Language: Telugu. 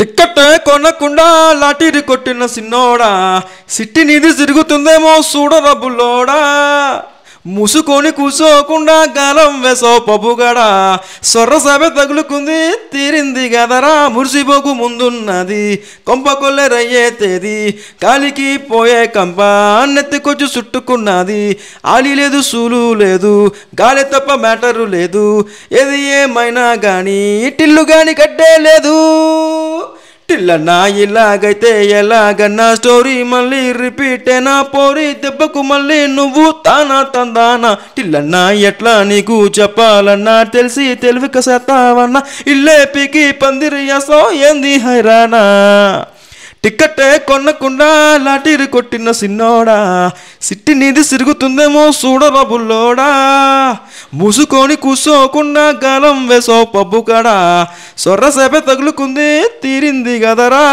టిక్కెట్ కొనకుండా లాటీరి కొట్టిన సిన్నోడా సిట్టినిది తిరుగుతుందేమో చూడరబులోడా ముసుకొని కూసోకుండా కాలం వెసో పబుగడ సభ తగులుకుంది తీరింది గదరా మురిసిపోకు ముందున్నది కొంప కొల్లెరయ్యే తేదీ కాలికి పోయే కంప నెత్తికొచ్చి చుట్టుకున్నది ఆలి లేదు సూలు లేదు గాలి తప్ప మ్యాటరు లేదు ఏది ఏమైనా కానీ టిల్లు కానీ కట్టే లేదు నా ఇలాగైతే ఎలాగ నా స్టోరీ మళ్ళీ రిపీట్ నా పోరి దెబ్బకు మళ్ళీ నువ్వు తానా తందానా నా ఎట్లా నీకు చెప్పాలన్నా తెలిసి తెలివిక సెత్తావన్నా ఇల్లే పందిరి అసో ఏంది హైరానా టిక్కెట్టే కొనకుండా లాటీరి కొట్టిన సిన్నోడా సిట్టి నీది సిరుగుతుందేమో చూడరా బుల్లోడా మూసుకొని కూర్చోకుండా గాలం వేసో పబ్బు కాడా సొర్రసేపే తగులుకుంది తీరింది గదరా